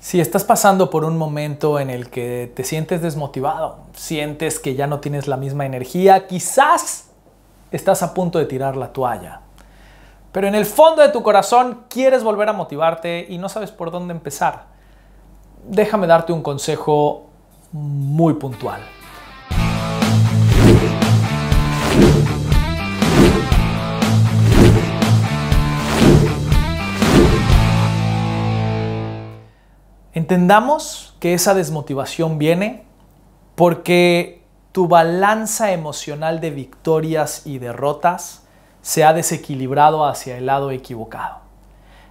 Si estás pasando por un momento en el que te sientes desmotivado, sientes que ya no tienes la misma energía, quizás estás a punto de tirar la toalla. Pero en el fondo de tu corazón quieres volver a motivarte y no sabes por dónde empezar. Déjame darte un consejo muy puntual. Entendamos que esa desmotivación viene porque tu balanza emocional de victorias y derrotas se ha desequilibrado hacia el lado equivocado.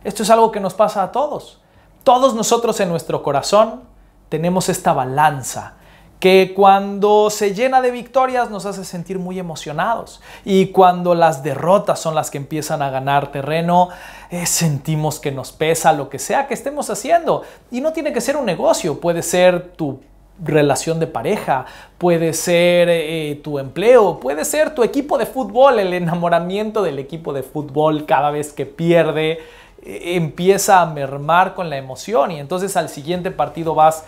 Esto es algo que nos pasa a todos. Todos nosotros en nuestro corazón tenemos esta balanza que cuando se llena de victorias nos hace sentir muy emocionados y cuando las derrotas son las que empiezan a ganar terreno, eh, sentimos que nos pesa lo que sea que estemos haciendo. Y no tiene que ser un negocio, puede ser tu relación de pareja, puede ser eh, tu empleo, puede ser tu equipo de fútbol, el enamoramiento del equipo de fútbol cada vez que pierde eh, empieza a mermar con la emoción y entonces al siguiente partido vas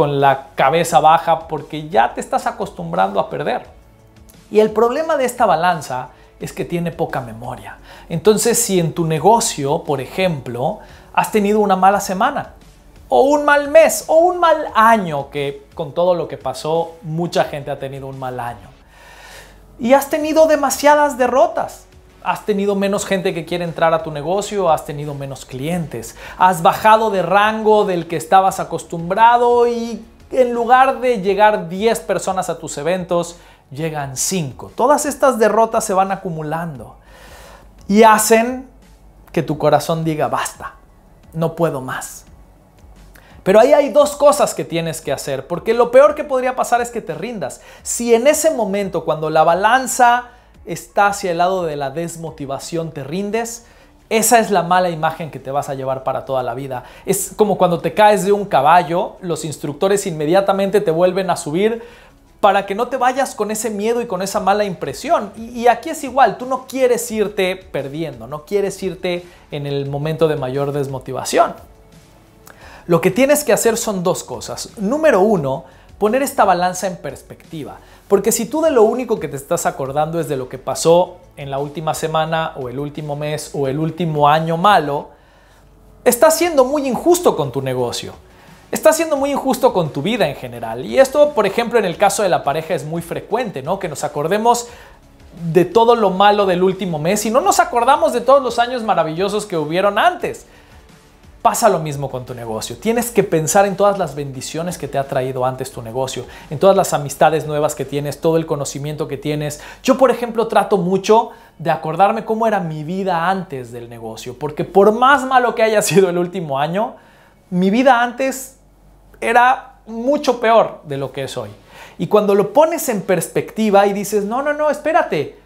con la cabeza baja porque ya te estás acostumbrando a perder. Y el problema de esta balanza es que tiene poca memoria. Entonces, si en tu negocio, por ejemplo, has tenido una mala semana, o un mal mes, o un mal año, que con todo lo que pasó, mucha gente ha tenido un mal año, y has tenido demasiadas derrotas, Has tenido menos gente que quiere entrar a tu negocio, has tenido menos clientes, has bajado de rango del que estabas acostumbrado y en lugar de llegar 10 personas a tus eventos, llegan 5. Todas estas derrotas se van acumulando y hacen que tu corazón diga, basta, no puedo más. Pero ahí hay dos cosas que tienes que hacer, porque lo peor que podría pasar es que te rindas. Si en ese momento, cuando la balanza está hacia el lado de la desmotivación, te rindes, esa es la mala imagen que te vas a llevar para toda la vida. Es como cuando te caes de un caballo, los instructores inmediatamente te vuelven a subir para que no te vayas con ese miedo y con esa mala impresión. Y, aquí es igual, tú no quieres irte perdiendo, no quieres irte en el momento de mayor desmotivación. Lo que tienes que hacer son dos cosas. Número uno, poner esta balanza en perspectiva. Porque si tú de lo único que te estás acordando es de lo que pasó en la última semana o el último mes o el último año malo, estás siendo muy injusto con tu negocio. está siendo muy injusto con tu vida en general. Y esto, por ejemplo, en el caso de la pareja es muy frecuente, ¿no? Que nos acordemos de todo lo malo del último mes y no nos acordamos de todos los años maravillosos que hubieron antes. Pasa lo mismo con tu negocio. Tienes que pensar en todas las bendiciones que te ha traído antes tu negocio, en todas las amistades nuevas que tienes, todo el conocimiento que tienes. Yo, por ejemplo, trato mucho de acordarme cómo era mi vida antes del negocio, porque por más malo que haya sido el último año, mi vida antes era mucho peor de lo que es hoy. Y cuando lo pones en perspectiva y dices, no, no, no, espérate,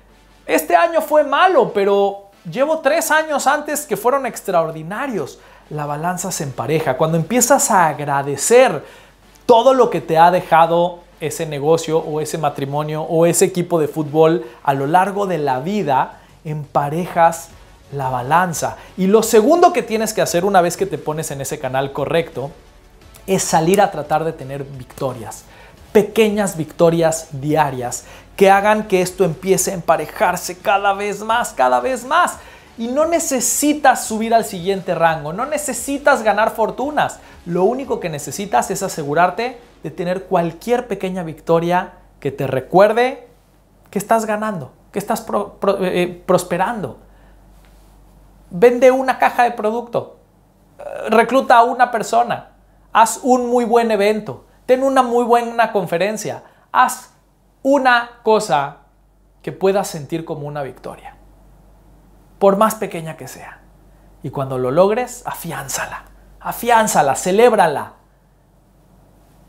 este año fue malo, pero llevo tres años antes que fueron extraordinarios la balanza se empareja. Cuando empiezas a agradecer todo lo que te ha dejado ese negocio o ese matrimonio o ese equipo de fútbol a lo largo de la vida, emparejas la balanza. Y lo segundo que tienes que hacer una vez que te pones en ese canal correcto es salir a tratar de tener victorias, pequeñas victorias diarias que hagan que esto empiece a emparejarse cada vez más, cada vez más y no necesitas subir al siguiente rango, no necesitas ganar fortunas. Lo único que necesitas es asegurarte de tener cualquier pequeña victoria que te recuerde que estás ganando, que estás eh, eh, prosperando. Vende una caja de producto, eh, recluta a una persona, haz un muy buen evento, ten una muy buena conferencia, haz una cosa que puedas sentir como una victoria por más pequeña que sea. Y cuando lo logres, afiánzala, afiánzala, celébrala.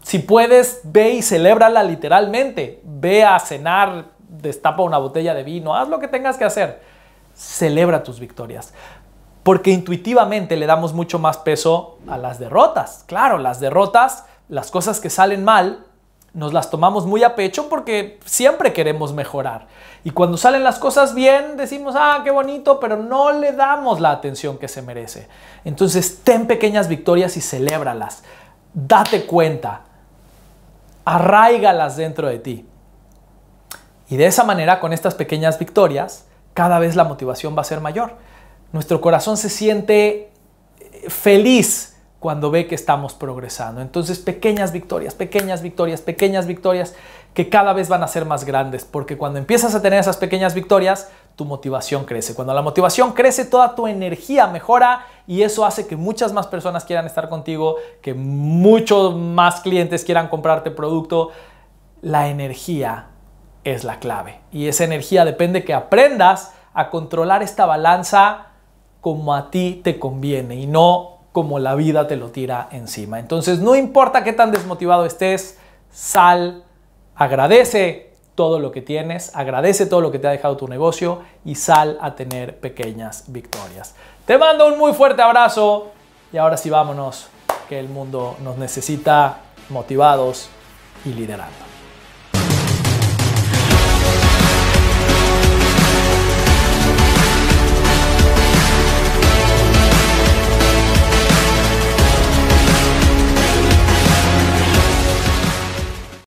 Si puedes, ve y celébrala literalmente. Ve a cenar, destapa una botella de vino, haz lo que tengas que hacer. Celebra tus victorias. Porque intuitivamente le damos mucho más peso a las derrotas. Claro, las derrotas, las cosas que salen mal, nos las tomamos muy a pecho porque siempre queremos mejorar. Y cuando salen las cosas bien, decimos, ah, qué bonito, pero no le damos la atención que se merece. Entonces, ten pequeñas victorias y celébralas. Date cuenta. Arráigalas dentro de ti. Y de esa manera, con estas pequeñas victorias, cada vez la motivación va a ser mayor. Nuestro corazón se siente eh, feliz cuando ve que estamos progresando. Entonces, pequeñas victorias, pequeñas victorias, pequeñas victorias que cada vez van a ser más grandes, porque cuando empiezas a tener esas pequeñas victorias, tu motivación crece. Cuando la motivación crece, toda tu energía mejora y eso hace que muchas más personas quieran estar contigo, que muchos más clientes quieran comprarte producto. La energía es la clave y esa energía depende que aprendas a controlar esta balanza como a ti te conviene y no como la vida te lo tira encima. Entonces, no importa qué tan desmotivado estés, sal, agradece todo lo que tienes, agradece todo lo que te ha dejado tu negocio y sal a tener pequeñas victorias. Te mando un muy fuerte abrazo y ahora sí vámonos, que el mundo nos necesita motivados y liderando.